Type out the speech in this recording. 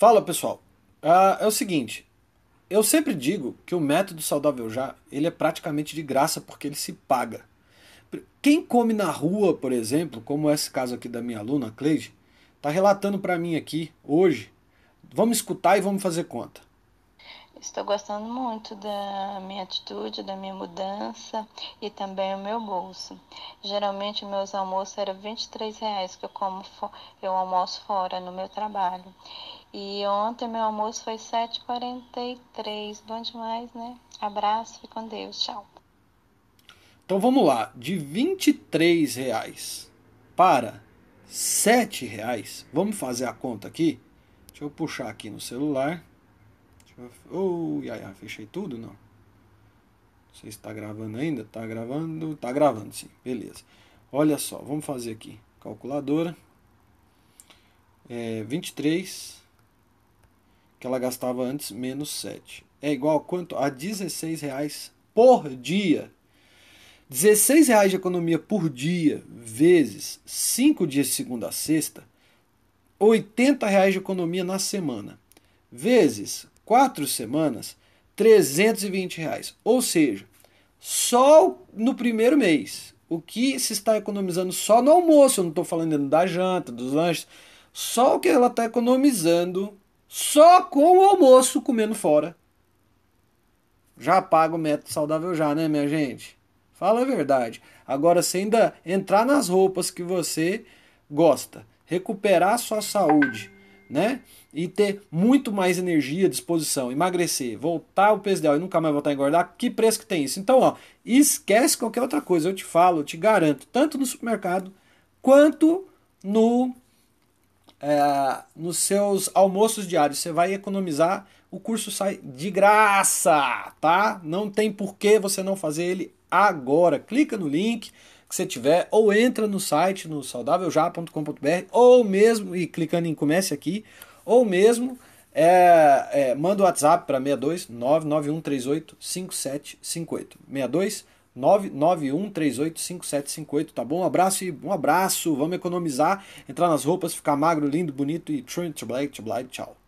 Fala pessoal, uh, é o seguinte, eu sempre digo que o método saudável já ele é praticamente de graça porque ele se paga. Quem come na rua, por exemplo, como esse caso aqui da minha aluna Cleide, está relatando para mim aqui hoje. Vamos escutar e vamos fazer conta. Estou gostando muito da minha atitude, da minha mudança e também o meu bolso. Geralmente, meus almoços eram R$ 23 reais que eu como eu almoço fora no meu trabalho. E ontem meu almoço foi 7h43. Bom demais, né? Abraço, fique com Deus. Tchau. Então vamos lá. De 23 reais para 7 reais. Vamos fazer a conta aqui? Deixa eu puxar aqui no celular. Deixa eu... Oh, ia, ia, fechei tudo? Não. Não sei se está gravando ainda. Está gravando? Está gravando, sim. Beleza. Olha só, vamos fazer aqui. Calculadora. É, 23 que ela gastava antes, menos 7. É igual a quanto? A 16 reais por dia. 16 reais de economia por dia, vezes 5 dias de segunda a sexta, 80 reais de economia na semana, vezes 4 semanas, 320 reais. Ou seja, só no primeiro mês, o que se está economizando só no almoço, eu não estou falando da janta, dos lanches, só o que ela está economizando só com o almoço comendo fora. Já paga o método saudável já, né, minha gente? Fala a verdade. Agora, se ainda entrar nas roupas que você gosta, recuperar a sua saúde, né? E ter muito mais energia, disposição, emagrecer, voltar o peso ideal e nunca mais voltar a engordar, que preço que tem isso? Então, ó, esquece qualquer outra coisa, eu te falo, eu te garanto, tanto no supermercado quanto no é, nos seus almoços diários. Você vai economizar, o curso sai de graça, tá? Não tem por que você não fazer ele agora. Clica no link que você tiver ou entra no site no saudáveljá.com.br ou mesmo, e clicando em comece aqui, ou mesmo é, é, manda o WhatsApp para 62 991385758. 62 991385758, tá bom? Um abraço e um abraço. Vamos economizar, entrar nas roupas, ficar magro, lindo, bonito e black tchau.